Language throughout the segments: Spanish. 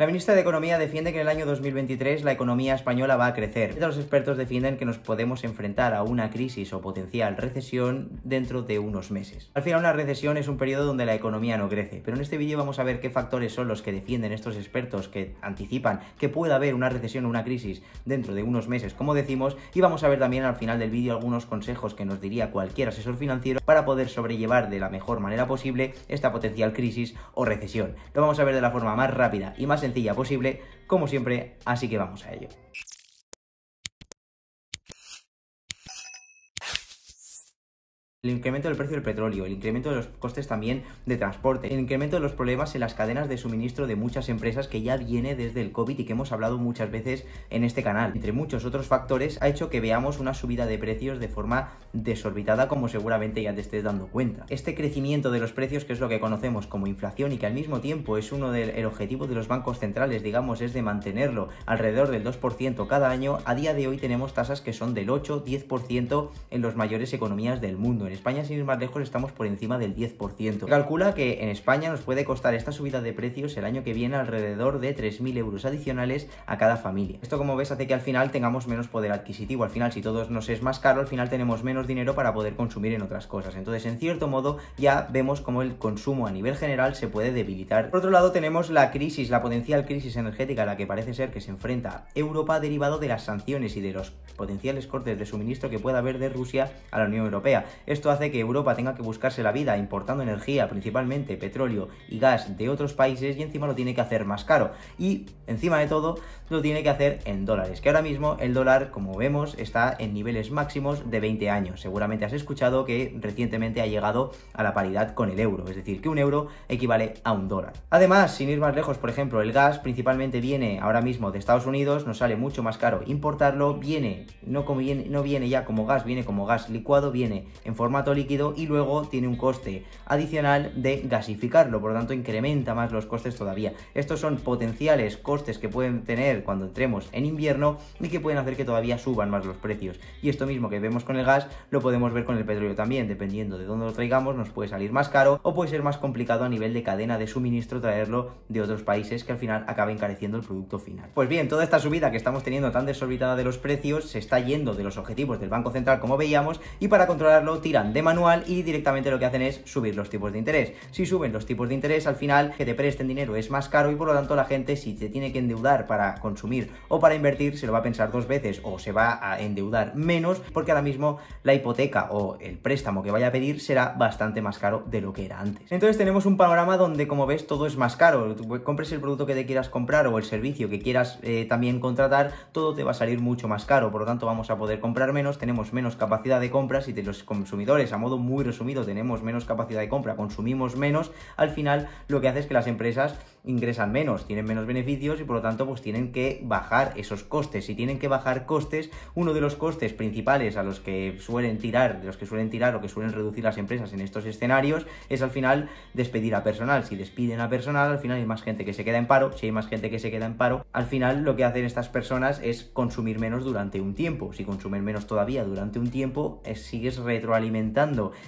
La ministra de Economía defiende que en el año 2023 la economía española va a crecer. Los expertos defienden que nos podemos enfrentar a una crisis o potencial recesión dentro de unos meses. Al final una recesión es un periodo donde la economía no crece, pero en este vídeo vamos a ver qué factores son los que defienden estos expertos que anticipan que pueda haber una recesión o una crisis dentro de unos meses, como decimos, y vamos a ver también al final del vídeo algunos consejos que nos diría cualquier asesor financiero para poder sobrellevar de la mejor manera posible esta potencial crisis o recesión. Lo vamos a ver de la forma más rápida y más posible, como siempre, así que vamos a ello. el incremento del precio del petróleo, el incremento de los costes también de transporte, el incremento de los problemas en las cadenas de suministro de muchas empresas que ya viene desde el COVID y que hemos hablado muchas veces en este canal. Entre muchos otros factores ha hecho que veamos una subida de precios de forma desorbitada como seguramente ya te estés dando cuenta. Este crecimiento de los precios que es lo que conocemos como inflación y que al mismo tiempo es uno del objetivo de los bancos centrales, digamos, es de mantenerlo alrededor del 2% cada año, a día de hoy tenemos tasas que son del 8-10% en las mayores economías del mundo en España, sin ir más lejos, estamos por encima del 10%. calcula que en España nos puede costar esta subida de precios el año que viene alrededor de 3.000 euros adicionales a cada familia. Esto, como ves, hace que al final tengamos menos poder adquisitivo. Al final, si todo nos es más caro, al final tenemos menos dinero para poder consumir en otras cosas. Entonces, en cierto modo, ya vemos cómo el consumo a nivel general se puede debilitar. Por otro lado, tenemos la crisis, la potencial crisis energética a la que parece ser que se enfrenta Europa derivado de las sanciones y de los potenciales cortes de suministro que pueda haber de Rusia a la Unión Europea. Esto hace que Europa tenga que buscarse la vida importando energía, principalmente petróleo y gas de otros países y encima lo tiene que hacer más caro. Y encima de todo lo tiene que hacer en dólares, que ahora mismo el dólar, como vemos, está en niveles máximos de 20 años. Seguramente has escuchado que recientemente ha llegado a la paridad con el euro, es decir, que un euro equivale a un dólar. Además, sin ir más lejos, por ejemplo, el gas principalmente viene ahora mismo de Estados Unidos, nos sale mucho más caro importarlo, viene, no, como, no viene ya como gas, viene como gas licuado, viene en forma líquido y luego tiene un coste adicional de gasificarlo, por lo tanto incrementa más los costes todavía. Estos son potenciales costes que pueden tener cuando entremos en invierno y que pueden hacer que todavía suban más los precios. Y esto mismo que vemos con el gas lo podemos ver con el petróleo también, dependiendo de dónde lo traigamos nos puede salir más caro o puede ser más complicado a nivel de cadena de suministro traerlo de otros países que al final acaba encareciendo el producto final. Pues bien, toda esta subida que estamos teniendo tan desorbitada de los precios se está yendo de los objetivos del Banco Central como veíamos y para controlarlo tira de manual y directamente lo que hacen es subir los tipos de interés. Si suben los tipos de interés, al final que te presten dinero es más caro y por lo tanto la gente si te tiene que endeudar para consumir o para invertir, se lo va a pensar dos veces o se va a endeudar menos porque ahora mismo la hipoteca o el préstamo que vaya a pedir será bastante más caro de lo que era antes. Entonces tenemos un panorama donde como ves todo es más caro. compres el producto que te quieras comprar o el servicio que quieras eh, también contratar, todo te va a salir mucho más caro. Por lo tanto vamos a poder comprar menos, tenemos menos capacidad de compras y te los consumidores a modo muy resumido, tenemos menos capacidad de compra, consumimos menos, al final lo que hace es que las empresas ingresan menos, tienen menos beneficios y por lo tanto pues tienen que bajar esos costes. Si tienen que bajar costes, uno de los costes principales a los que suelen tirar, de los que suelen tirar o que suelen reducir las empresas en estos escenarios, es al final despedir a personal. Si despiden a personal, al final hay más gente que se queda en paro. Si hay más gente que se queda en paro, al final lo que hacen estas personas es consumir menos durante un tiempo. Si consumen menos todavía durante un tiempo, eh, sigues retroalimentando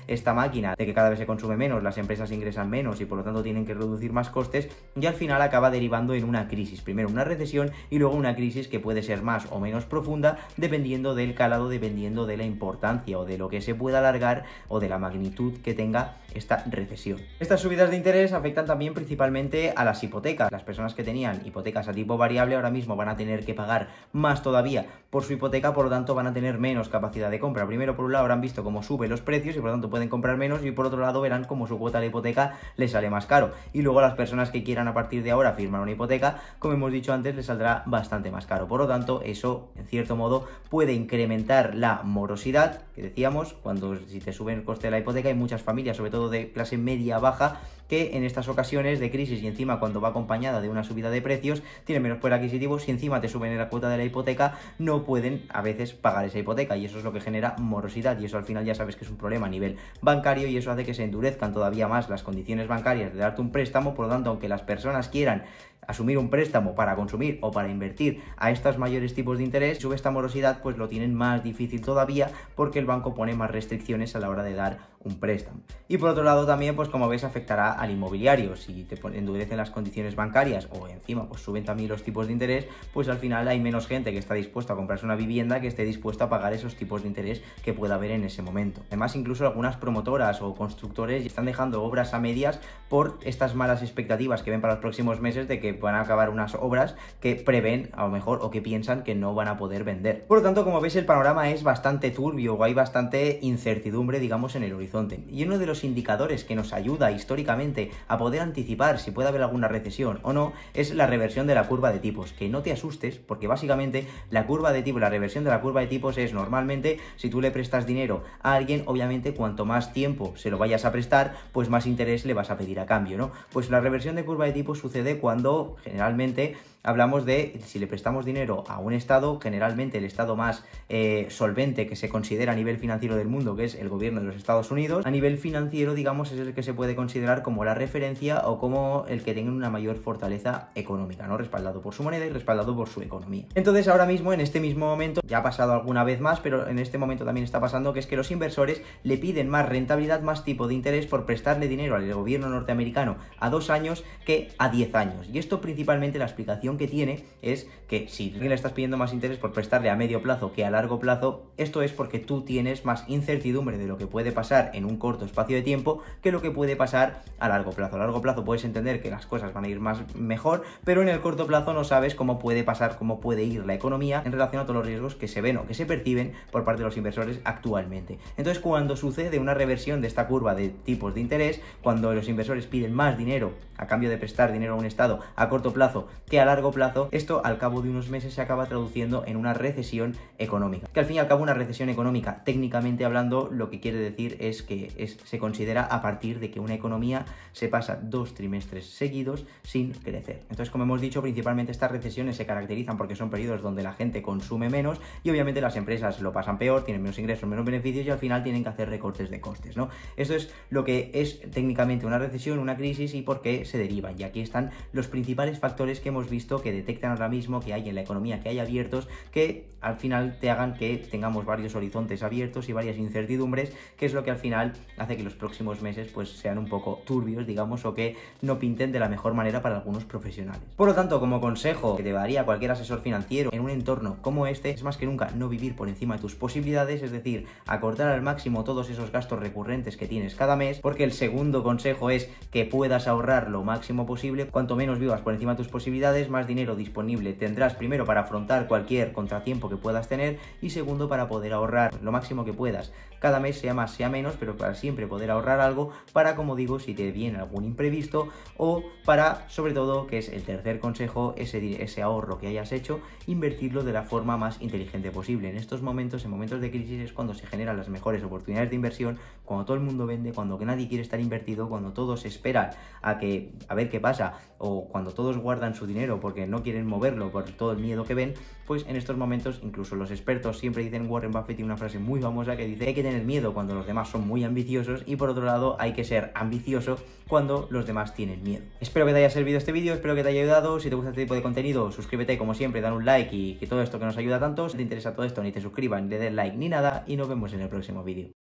esta máquina de que cada vez se consume menos, las empresas ingresan menos y por lo tanto tienen que reducir más costes y al final acaba derivando en una crisis. Primero una recesión y luego una crisis que puede ser más o menos profunda dependiendo del calado, dependiendo de la importancia o de lo que se pueda alargar o de la magnitud que tenga esta recesión. Estas subidas de interés afectan también principalmente a las hipotecas. Las personas que tenían hipotecas a tipo variable ahora mismo van a tener que pagar más todavía por su hipoteca, por lo tanto van a tener menos capacidad de compra. Primero, por un lado, habrán visto cómo suben los precios y por lo tanto pueden comprar menos y por otro lado verán como su cuota de hipoteca le sale más caro. Y luego las personas que quieran a partir de ahora firmar una hipoteca, como hemos dicho antes, les saldrá bastante más caro. Por lo tanto, eso en cierto modo puede incrementar la morosidad, que decíamos, cuando si te suben el coste de la hipoteca hay muchas familias, sobre todo de clase media baja, que en estas ocasiones de crisis y encima cuando va acompañada de una subida de precios, tienen menos poder adquisitivo, si encima te suben la cuota de la hipoteca, no pueden a veces pagar esa hipoteca y eso es lo que genera morosidad y eso al final ya sabes que es un problema a nivel bancario y eso hace que se endurezcan todavía más las condiciones bancarias de darte un préstamo, por lo tanto, aunque las personas quieran asumir un préstamo para consumir o para invertir a estos mayores tipos de interés, sube esta morosidad, pues lo tienen más difícil todavía porque el banco pone más restricciones a la hora de dar un préstamo. Y por otro lado también, pues como veis afectará al inmobiliario. Si te endurecen las condiciones bancarias o encima pues suben también los tipos de interés, pues al final hay menos gente que está dispuesta a comprarse una vivienda que esté dispuesta a pagar esos tipos de interés que pueda haber en ese momento. Además, incluso algunas promotoras o constructores están dejando obras a medias por estas malas expectativas que ven para los próximos meses de que van a acabar unas obras que prevén a lo mejor o que piensan que no van a poder vender. Por lo tanto, como veis, el panorama es bastante turbio o hay bastante incertidumbre, digamos, en el horizonte. Y uno de los indicadores que nos ayuda históricamente a poder anticipar si puede haber alguna recesión o no es la reversión de la curva de tipos. Que no te asustes, porque básicamente la curva de tipos, la reversión de la curva de tipos es normalmente si tú le prestas dinero a alguien, obviamente cuanto más tiempo se lo vayas a prestar, pues más interés le vas a pedir a cambio, ¿no? Pues la reversión de curva de tipos sucede cuando generalmente hablamos de si le prestamos dinero a un Estado, generalmente el Estado más eh, solvente que se considera a nivel financiero del mundo, que es el gobierno de los Estados Unidos, a nivel financiero, digamos, es el que se puede considerar como la referencia o como el que tenga una mayor fortaleza económica, ¿no? Respaldado por su moneda y respaldado por su economía. Entonces, ahora mismo, en este mismo momento, ya ha pasado alguna vez más, pero en este momento también está pasando, que es que los inversores le piden más rentabilidad, más tipo de interés por prestarle dinero al gobierno norteamericano a dos años que a diez años. Y esto principalmente la explicación que tiene es que si le estás pidiendo más interés por prestarle a medio plazo que a largo plazo, esto es porque tú tienes más incertidumbre de lo que puede pasar en un corto espacio de tiempo que lo que puede pasar a largo plazo. A largo plazo puedes entender que las cosas van a ir más mejor, pero en el corto plazo no sabes cómo puede pasar, cómo puede ir la economía en relación a todos los riesgos que se ven o que se perciben por parte de los inversores actualmente. Entonces, cuando sucede una reversión de esta curva de tipos de interés, cuando los inversores piden más dinero a cambio de prestar dinero a un Estado a corto plazo que a largo plazo, esto al cabo de unos meses se acaba traduciendo en una recesión económica. Que al fin y al cabo una recesión económica, técnicamente hablando, lo que quiere decir es que se considera a partir de que una economía se pasa dos trimestres seguidos sin crecer. Entonces, como hemos dicho, principalmente estas recesiones se caracterizan porque son periodos donde la gente consume menos y obviamente las empresas lo pasan peor, tienen menos ingresos, menos beneficios y al final tienen que hacer recortes de costes, ¿no? eso es lo que es técnicamente una recesión, una crisis y por qué se deriva. Y aquí están los principales factores que hemos visto que detectan ahora mismo que hay en la economía, que hay abiertos, que al final te hagan que tengamos varios horizontes abiertos y varias incertidumbres, que es lo que al final hace que los próximos meses pues sean un poco turbios, digamos, o que no pinten de la mejor manera para algunos profesionales. Por lo tanto, como consejo que te daría cualquier asesor financiero en un entorno como este, es más que nunca no vivir por encima de tus posibilidades, es decir, acortar al máximo todos esos gastos recurrentes que tienes cada mes, porque el segundo consejo es que puedas ahorrar lo máximo posible, cuanto menos vivas por encima de tus posibilidades, más dinero disponible tendrás primero para afrontar cualquier contratiempo que puedas tener y segundo para poder ahorrar lo máximo que puedas. Cada mes sea más, sea menos, pero para siempre poder ahorrar algo para, como digo, si te viene algún imprevisto o para, sobre todo, que es el tercer consejo, ese, ese ahorro que hayas hecho, invertirlo de la forma más inteligente posible. En estos momentos, en momentos de crisis, es cuando se generan las mejores oportunidades de inversión, cuando todo el mundo vende, cuando que nadie quiere estar invertido, cuando todos esperan a que a ver qué pasa o cuando todos guardan su dinero por porque no quieren moverlo por todo el miedo que ven, pues en estos momentos incluso los expertos siempre dicen, Warren Buffett tiene una frase muy famosa que dice, hay que tener miedo cuando los demás son muy ambiciosos y por otro lado hay que ser ambicioso cuando los demás tienen miedo. Espero que te haya servido este vídeo, espero que te haya ayudado, si te gusta este tipo de contenido, suscríbete como siempre, dan un like y que todo esto que nos ayuda tanto, si te interesa todo esto, ni te suscriban, ni le den like, ni nada, y nos vemos en el próximo vídeo.